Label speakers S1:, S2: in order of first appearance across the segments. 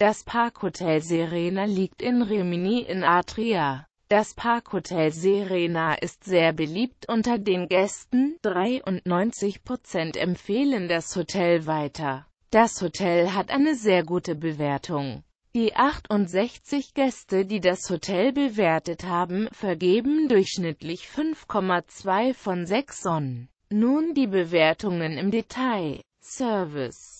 S1: Das Parkhotel Serena liegt in Rimini in Atria. Das Parkhotel Serena ist sehr beliebt unter den Gästen, 93% empfehlen das Hotel weiter. Das Hotel hat eine sehr gute Bewertung. Die 68 Gäste, die das Hotel bewertet haben, vergeben durchschnittlich 5,2 von 6 Sonnen. Nun die Bewertungen im Detail. Service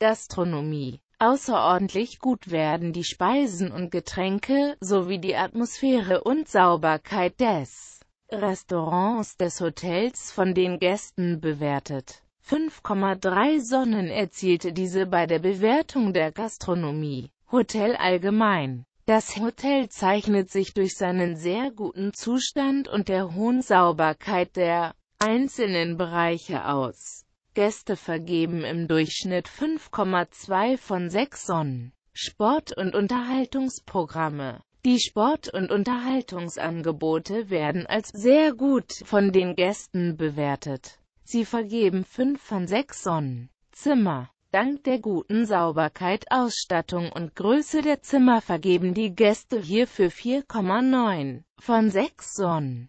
S1: Gastronomie. Außerordentlich gut werden die Speisen und Getränke, sowie die Atmosphäre und Sauberkeit des Restaurants des Hotels von den Gästen bewertet. 5,3 Sonnen erzielte diese bei der Bewertung der Gastronomie. Hotel allgemein. Das Hotel zeichnet sich durch seinen sehr guten Zustand und der hohen Sauberkeit der einzelnen Bereiche aus. Gäste vergeben im Durchschnitt 5,2 von 6 Sonnen. Sport- und Unterhaltungsprogramme die Sport- und Unterhaltungsangebote werden als sehr gut von den Gästen bewertet. Sie vergeben 5 von 6 Sonnen. Zimmer Dank der guten Sauberkeit, Ausstattung und Größe der Zimmer vergeben die Gäste hierfür 4,9 von 6 Sonnen.